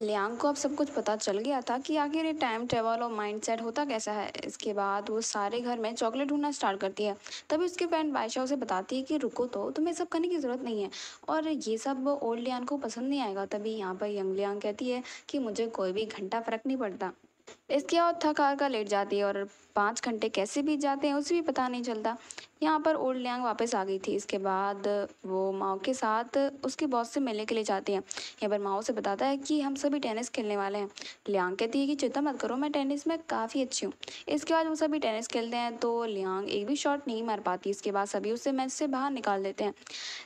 Liang को अब सब कुछ पता चल गया था कि आखिर ये टाइम ट्रेवल और माइंड सेट होता कैसा है इसके बाद वो सारे घर में चॉकलेट ढूंढना स्टार्ट करती है तभी उसके फ्रेंड बादशाह उसे बताती है कि रुको तो तुम्हें सब करने की ज़रूरत नहीं है और ये सब ओल्ड लियांग को पसंद नहीं आएगा तभी यहाँ पर यंग लियांग कहती है कि मुझे कोई भी घंटा फ़र्क नहीं पड़ता इसके और थका का लेट जाती है और पाँच घंटे कैसे बीत जाते हैं उसे भी पता नहीं चलता यहाँ पर ओल्ड लियांग वापस आ गई थी इसके बाद वो माओ के साथ उसके बॉस से मिलने के लिए जाती है यहाँ पर माओ से बताता है कि हम सभी टेनिस खेलने वाले हैं लियांग कहती है कि चिंता मत करो मैं टेनिस में काफ़ी अच्छी हूँ इसके बाद वो सभी टेनिस खेलते हैं तो लियांग एक भी शॉट नहीं मार पाती इसके बाद सभी उसे मैच से बाहर निकाल देते हैं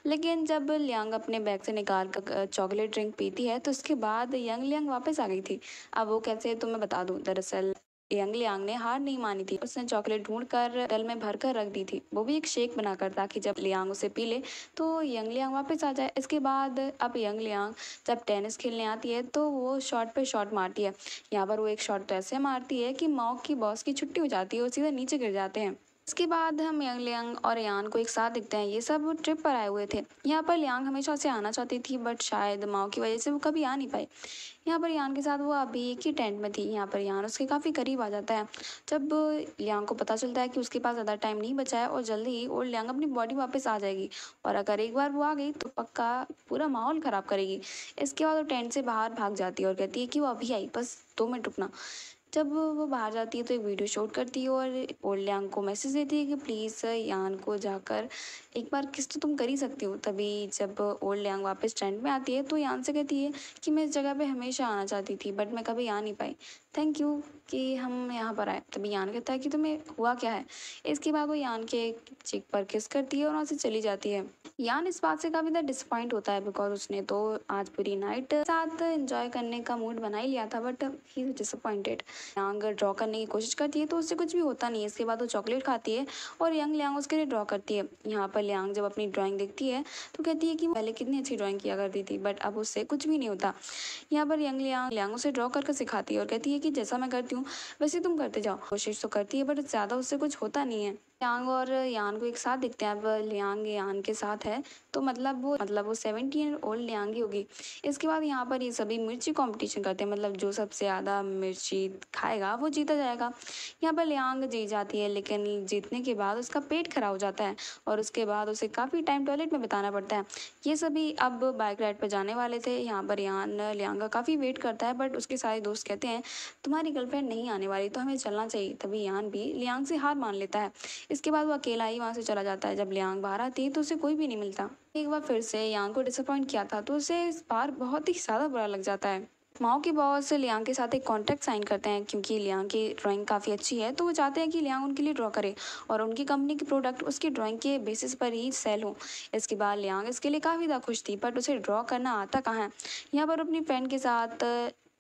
लेकिन जब लियांग अपने बैग से निकाल कर चॉकलेट ड्रिंक पीती है तो उसके बाद यंग लियांग वापस आ गई थी अब वो कैसे तो मैं बता दूँ दरअसल यंग लियांग ने हार नहीं मानी थी उसने चॉकलेट ढूंढ कर डल में भर कर रख दी थी वो भी एक शेक बनाकर ताकि जब लियांग उसे पी ले तो यंग लियांग वापस आ जाए इसके बाद अब यंग लियांग जब टेनिस खेलने आती है तो वो शॉट पे शॉट मारती है यहाँ पर वो एक शॉट तो ऐसे मारती है कि मॉक की बॉस की छुट्टी हो जाती है और सीधे नीचे गिर जाते हैं इसके बाद हम यंग लियांग और यान को एक साथ देखते हैं ये सब ट्रिप पर आए हुए थे यहाँ पर लियांग हमेशा उसे आना चाहती थी बट शायद माओ की वजह से वो कभी आ नहीं पाए यहाँ पर यान के साथ वो अभी एक ही टेंट में थी यहाँ पर यान उसके काफ़ी करीब आ जाता है जब लियांग को पता चलता है कि उसके पास ज़्यादा टाइम नहीं बचा है और जल्दी ही और लियांग अपनी बॉडी वापस आ जाएगी और अगर एक बार वो आ गई तो पक्का पूरा माहौल ख़राब करेगी इसके बाद वो टेंट से बाहर भाग जाती है और कहती है कि वो अभी आई बस दो मिनट रुकना जब वो बाहर जाती है तो एक वीडियो शूट करती है और ओल्यांग को मैसेज देती है कि प्लीज़ यान को जाकर एक बार किस तो तुम कर ही सकती हो तभी जब ओल्यांग वापस ट्रेंड में आती है तो यान से कहती है कि मैं इस जगह पे हमेशा आना चाहती थी बट मैं कभी आ नहीं पाई थैंक यू कि हम यहाँ पर आए तभी यान कहता है कि तुम्हें हुआ क्या है इसके बाद वो यान के चिक पर किस करती है और वहाँ से चली जाती है यान इस बात से काफ़ी ज़्यादा डिसअपॉइंट होता है बिकॉज उसने तो आज पूरी नाइट साथ एंजॉय करने का मूड बना ही लिया था but he is disappointed Yang draw करने की कोशिश करती है तो उससे कुछ भी होता नहीं है इसके बाद वो चॉकलेट खाती है और यंग लियांग उसके लिए ड्रॉ करती है यहाँ पर लियांग जब अपनी ड्रॉइंग देखती है तो कहती है कि पहले कितनी अच्छी ड्रॉइंग किया करती थी बट अब उससे कुछ भी नहीं होता यहाँ पर यंग लियांग लियांग उसे ड्रॉ करके सिखाती है और कहती है कि जैसा मैं करती हूँ वैसे तुम करते जाओ कोशिश तो करती है बट ज़्यादा उससे कुछ होता नहीं है लियांग और यान को एक साथ देखते हैं अब लियांग यान के साथ है तो मतलब वो मतलब वो ईयर ओल्ड लियांग ही होगी इसके बाद यहाँ पर ये सभी मिर्ची कंपटीशन करते हैं मतलब जो सबसे ज़्यादा मिर्ची खाएगा वो जीता जाएगा यहाँ पर लियांग जीत जाती है लेकिन जीतने के बाद उसका पेट खराब हो जाता है और उसके बाद उसे काफ़ी टाइम टॉयलेट में बिताना पड़ता है ये सभी अब बाइक राइड पर जाने वाले थे यहाँ पर यान लियांग का काफ़ी वेट करता है बट उसके सारे दोस्त कहते हैं तुम्हारी गर्लफ्रेंड नहीं आने वाली तो हमें चलना चाहिए तभी यान भी लियांग से हार मान लेता है इसके बाद वो अकेला ही वहाँ से चला जाता है जब लियांग बाहर आती है तो उसे कोई भी नहीं मिलता एक बार फिर से यांग को डिसअपॉइंट किया था तो उसे इस बार बहुत ही ज़्यादा बुरा लग जाता है माओ के बॉस लियांग के साथ एक कॉन्ट्रैक्ट साइन करते हैं क्योंकि लियांग की ड्राइंग काफ़ी अच्छी है तो वो चाहते हैं कि लियांग उनके लिए ड्रॉ करे और उनकी कंपनी के प्रोडक्ट उसकी ड्राइंग के बेसिस पर ही सेल हो इसके बाद लियांग इसके लिए काफ़ी ज़्यादा खुश थी बट उसे ड्रॉ करना आता कहाँ है यहाँ पर अपनी फ्रेंड के साथ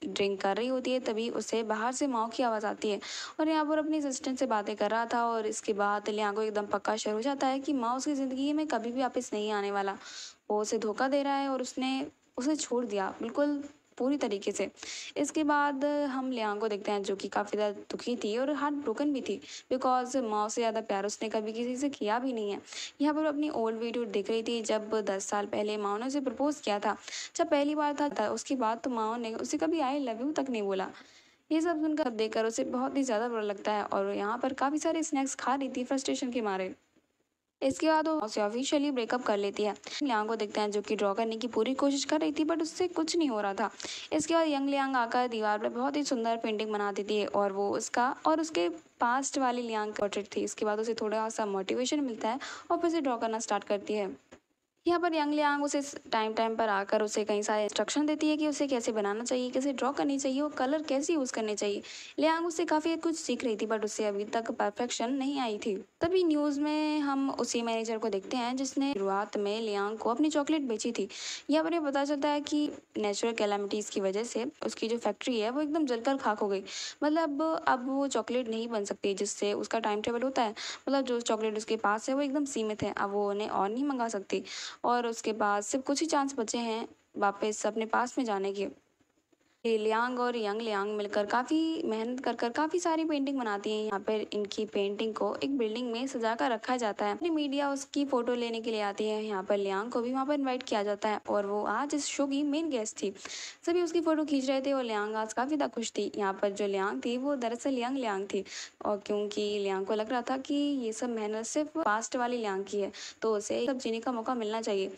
ड्रिंक कर रही होती है तभी उसे बाहर से माओ की आवाज़ आती है और यहाँ पर अपनी असिस्टेंट से बातें कर रहा था और इसके बाद लिया को एकदम पक्का शुरू हो जाता है कि माओ उसकी ज़िंदगी में कभी भी वापस नहीं आने वाला वो उसे धोखा दे रहा है और उसने उसे छोड़ दिया बिल्कुल पूरी तरीके से इसके बाद हम लियांग को देखते हैं जो कि काफ़ी ज़्यादा दुखी थी और हार्ट ब्रोकन भी थी बिकॉज माओ से ज़्यादा प्यार उसने कभी किसी से किया भी नहीं है यहाँ पर अपनी ओल्ड वीडियो देख रही थी जब दस साल पहले माओ ने उसे प्रपोज़ किया था जब पहली बार था, था उसके बाद तो माओ ने उसे कभी आई लव यू तक नहीं बोला ये सब सुनकर देखकर उसे बहुत ही ज़्यादा बुरा लगता है और यहाँ पर काफ़ी सारे स्नैक्स खा रही थी फ्रस्ट्रेशन के मारे इसके बाद वो उसे ऑफिशियली ब्रेकअप कर लेती है लियांग को देखते हैं जो कि ड्रॉ करने की पूरी कोशिश कर रही थी बट उससे कुछ नहीं हो रहा था इसके बाद यंग लियांग आकर दीवार पर बहुत ही सुंदर पेंटिंग बना देती है और वो उसका और उसके पास्ट वाली लियांग पोर्ट्रेट थी इसके बाद उसे थोड़ा सा मोटिवेशन मिलता है और फिर उसे ड्रॉ करना स्टार्ट करती है यहाँ पर यंग लियांग उसे टाइम टाइम पर आकर उसे कई सारे इंस्ट्रक्शन देती है कि उसे कैसे बनाना चाहिए कैसे ड्रॉ करनी चाहिए और कलर कैसे यूज़ करने चाहिए लियांग उसे काफ़ी कुछ सीख रही थी बट उसे अभी तक परफेक्शन नहीं आई थी तभी न्यूज़ में हम उसी मैनेजर को देखते हैं जिसने शुरुआत में लियांग को अपनी चॉकलेट बेची थी यहाँ पर यह पता चलता है कि नेचुरल कैलामिटीज़ की वजह से उसकी जो फैक्ट्री है वो एकदम जलकर खाक हो गई मतलब अब वो चॉकलेट नहीं बन सकती जिससे उसका टाइम टेबल होता है मतलब जो चॉकलेट उसके पास है वो एकदम सीमित है अब वो उन्हें और नहीं मंगा सकती और उसके बाद सिर्फ कुछ ही चांस बचे हैं वापस अपने पास में जाने के लियांग और यंग लियांग मिलकर काफ़ी मेहनत कर कर काफ़ी सारी पेंटिंग बनाती हैं यहाँ पर इनकी पेंटिंग को एक बिल्डिंग में सजा कर रखा जाता है मीडिया उसकी फोटो लेने के लिए आती है यहाँ पर लियांग को भी वहाँ पर इन्वाइट किया जाता है और वो आज इस शो की मेन गेस्ट थी सभी उसकी फोटो खींच रहे थे और लियांग आज काफ़ी ज़्यादा खुश थी यहाँ पर जो लियांग थी वो दरअसल यंग लियांग थी और क्योंकि लियांग को लग रहा था कि ये सब मेहनत सिर्फ पास्ट वाली लियांग की है तो उसे सब जीने का मौका मिलना चाहिए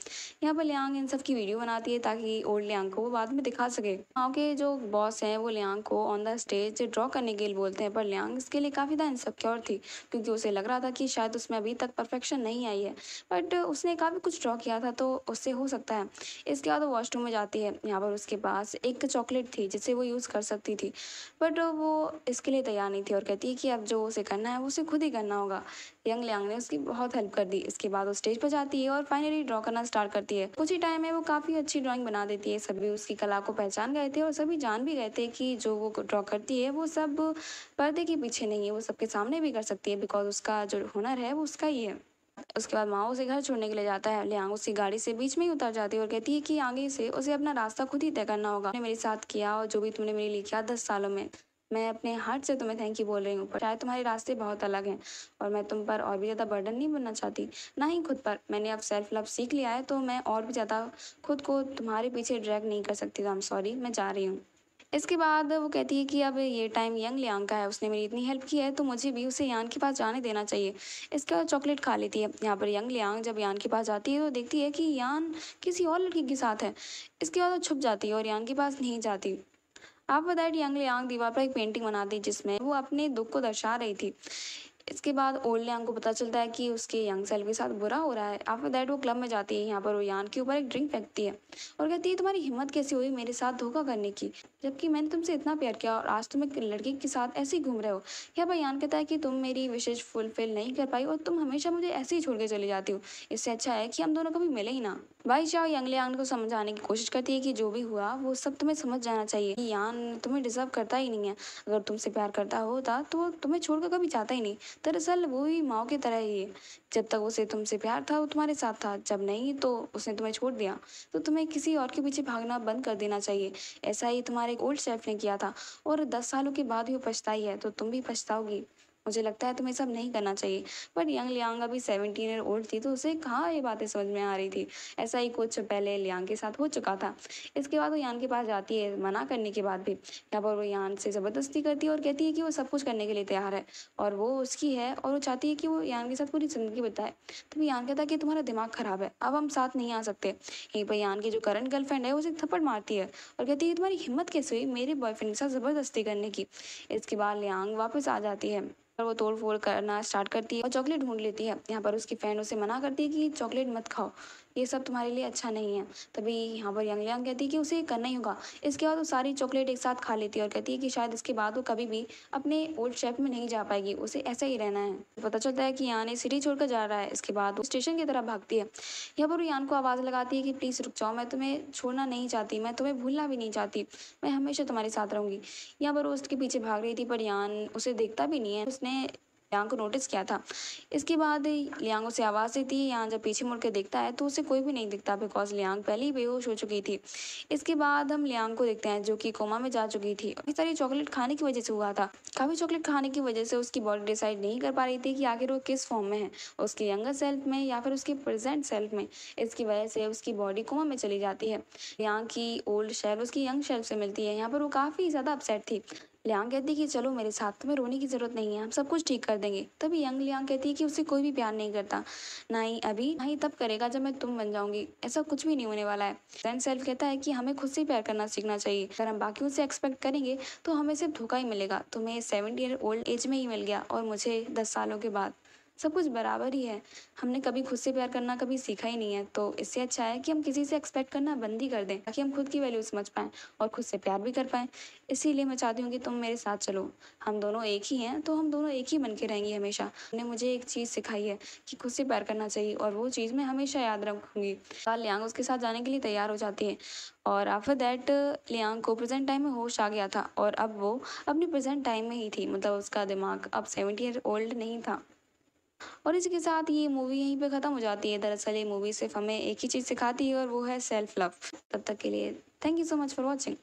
यहाँ पर लियांग इन सब की वीडियो बनाती है ताकि ओल्ड लियांग को वो बाद में दिखा सके गाँव के जो बॉस हैं वो लियांग को ऑन द स्टेज ड्रॉ करने के लिए बोलते हैं पर लियांग इसके लिए काफ़ी ज़्यादा इनसक्योर थी क्योंकि उसे लग रहा था कि शायद उसमें अभी तक परफेक्शन नहीं आई है बट उसने काफ़ी कुछ ड्रॉ किया था तो उससे हो सकता है इसके बाद वो वॉशरूम में जाती है यहाँ पर उसके पास एक चॉकलेट थी जिसे वो यूज़ कर सकती थी बट वो इसके लिए तैयार नहीं थी और कहती है कि अब जो उसे करना है वो उसे खुद ही करना होगा यंग लियांग ने उसकी बहुत हेल्प कर दी इसके बाद वो स्टेज पर जाती है और फाइनली ड्रॉ करना स्टार्ट करती है कुछ ही टाइम में वो काफी अच्छी ड्रॉइंग बना देती है सभी उसकी कला को पहचान गए थे और सभी जान भी गए थे कि जो वो ड्रॉ करती है वो सब पर्दे के पीछे नहीं है वो सबके सामने भी कर सकती है बिकॉज उसका जो हुनर है वो उसका ही है उसके बाद माँ उसे घर छोड़ने के लिए जाता है लियांग उसकी गाड़ी से बीच में ही उतर जाती है और कहती है कि आगे से उसे अपना रास्ता खुद ही तय करना होगा मेरे साथ किया और जो भी तुमने मेरे लिए किया दस सालों में मैं अपने हार्ट से तुम्हें थैंक यू बोल रही हूँ पर शायद तुम्हारे रास्ते बहुत अलग हैं और मैं तुम पर और भी ज़्यादा बर्डन नहीं बनना चाहती ना ही खुद पर मैंने अब सेल्फ लव सीख लिया है तो मैं और भी ज़्यादा खुद को तुम्हारे पीछे ड्रैग नहीं कर सकती आई एम सॉरी मैं जा रही हूँ इसके बाद वो कहती है कि अब ये टाइम यंग लियांग का है उसने मेरी इतनी हेल्प की है तो मुझे भी उसे यान के पास जाने देना चाहिए इसके बाद चॉकलेट खा लेती है यहाँ पर यंग लियांग जब यान के पास जाती है तो देखती है कि यान किसी और लड़की के साथ है इसके बाद वो छुप जाती है और यान के पास नहीं जाती आप दैट यंग लियांग दीवार पर एक पेंटिंग बनाती जिसमें वो अपने दुख को दर्शा रही थी इसके बाद ओल्ड लियांग को पता चलता है कि उसके यंग सेल्फ के साथ बुरा हो रहा है आफ्टर दैट वो क्लब में जाती है यहाँ पर वो यान के ऊपर एक ड्रिंक फेंकती है और कहती है तुम्हारी हिम्मत कैसी हुई मेरे साथ धोखा करने की जबकि मैंने तुमसे इतना प्यार किया और आज तुम एक लड़की के साथ ऐसे ही घूम रहे हो यह बयान कहता है कि तुम मेरी विशेष फुलफिल नहीं कर पाई और तुम हमेशा मुझे ऐसे ही छोड़ के चली जाती हो इससे अच्छा है कि हम दोनों कभी मिले ही ना भाई चाओ यंगलियांग को समझाने की कोशिश करती है कि जो भी हुआ वो सब तुम्हें समझ जाना चाहिए कि यान तुम्हें डिजर्व करता ही नहीं है अगर तुमसे प्यार करता होता तो वो तुम्हें छोड़कर कभी जाता ही नहीं दरअसल वो ही माओ की तरह ही है जब तक उसे तुमसे प्यार था वो तुम्हारे साथ था जब नहीं तो उसने तुम्हें छोड़ दिया तो तुम्हें किसी और के पीछे भागना बंद कर देना चाहिए ऐसा ही तुम्हारे एक ओल्ड शेफ ने किया था और दस सालों के बाद ही वो पछताई है तो तुम भी पछताओगी मुझे लगता है तुम्हें सब नहीं करना चाहिए बट यंग लियांग अभी सेवनटीन ईयर ओल्ड थी तो उसे कहाँ ये बातें समझ में आ रही थी ऐसा ही कुछ पहले लियांग के साथ हो चुका था इसके बाद वो यान के पास जाती है मना करने के बाद भी यहाँ पर वो यान से ज़बरदस्ती करती है और कहती है कि वो सब कुछ करने के लिए तैयार है और वो उसकी है और वो चाहती है कि वो यान के साथ पूरी ज़िंदगी बिताए तभी यान कहता है कि तुम्हारा दिमाग ख़राब है अब हम साथ नहीं आ सकते यहीं पर यान की जो करंट गर्लफ्रेंड है उसे थप्पड़ मारती है और कहती है तुम्हारी हिम्मत कैसे हुई मेरे बॉयफ्रेंड के साथ ज़बरदस्ती करने की इसके बाद लियांग वापस आ जाती है वो तोड़ फोड़ करना स्टार्ट करती है और चॉकलेट ढूंढ लेती है यहाँ पर उसकी फ़्रेंड उसे मना करती है कि चॉकलेट मत खाओ ये सब तुम्हारे लिए अच्छा नहीं है तभी यहाँ पर यंग यंग कहती है कि उसे ये करना ही होगा इसके बाद वो सारी चॉकलेट एक साथ खा लेती है और कहती है कि शायद इसके बाद वो कभी भी अपने ओल्ड शेप में नहीं जा पाएगी उसे ऐसा ही रहना है पता चलता है कि यान ने सिटी छोड़कर जा रहा है इसके बाद वो स्टेशन की तरफ भागती है यहाँ पर यान को आवाज़ लगाती है कि प्लीज़ रुक जाओ मैं तुम्हें छोड़ना नहीं चाहती मैं तुम्हें भूलना भी नहीं चाहती मैं हमेशा तुम्हारे साथ रहूँगी यहाँ पर वो उसके पीछे भाग रही थी पर यान उसे देखता भी नहीं है उसने लियांग को नोटिस किया था इसके बाद लियांग उसे आवाज़ देती है यहाँ जब पीछे मुड़ के देखता है तो उसे कोई भी नहीं दिखता बिकॉज लियांग पहले ही बेहोश हो चुकी थी इसके बाद हम लियांग को देखते हैं जो कि कोमा में जा चुकी थी इस तरह चॉकलेट खाने की वजह से हुआ था काफ़ी चॉकलेट खाने की वजह से उसकी बॉडी डिसाइड नहीं कर पा रही थी कि आखिर वो किस फॉर्म में है उसके यंगर सेल्फ में या फिर उसके प्रेजेंट सेल्फ में इसकी वजह से उसकी बॉडी कोमा में चली जाती है यहाँ की ओल्ड शेल्फ उसकी यंग शेल्फ से मिलती है यहाँ पर वो काफ़ी ज़्यादा अपसेट थी लियांग कहती है कि चलो मेरे साथ तुम्हें रोने की ज़रूरत नहीं है हम सब कुछ ठीक कर देंगे तभी यंग लियांग कहती है कि उसे कोई भी प्यार नहीं करता ना ही अभी ना ही तब करेगा जब मैं तुम बन जाऊंगी ऐसा कुछ भी नहीं होने वाला है दैन सेल्फ कहता है कि हमें खुद से प्यार करना सीखना चाहिए अगर हम बाकी से एक्सपेक्ट करेंगे तो हमें सिर्फ धोखा ही मिलेगा तुम्हें सेवेंटी ईयर ओल्ड एज में ही मिल गया और मुझे दस सालों के बाद सब कुछ बराबर ही है हमने कभी खुद से प्यार करना कभी सीखा ही नहीं है तो इससे अच्छा है कि हम किसी से एक्सपेक्ट करना बंद ही कर दें ताकि हम खुद की वैल्यू समझ पाएं और खुद से प्यार भी कर पाएं इसीलिए मैं चाहती हूँ कि तुम मेरे साथ चलो हम दोनों एक ही हैं तो हम दोनों एक ही बन के रहेंगे हमेशा ने मुझे एक चीज़ सिखाई है कि खुद से प्यार करना चाहिए और वो चीज़ मैं हमेशा याद रखूँगी लियांग उसके साथ जाने के लिए तैयार हो जाती है और आफ्टर दैट लियांग को प्रेजेंट टाइम में होश आ गया था और अब वो अपने प्रेजेंट टाइम में ही थी मतलब उसका दिमाग अब सेवेंटी ईयर ओल्ड नहीं था और इसी के साथ ये मूवी यहीं पे ख़त्म हो जाती है दरअसल ये मूवी सिर्फ हमें एक ही चीज़ सिखाती है और वो है सेल्फ लव तब तक के लिए thank you so much for watching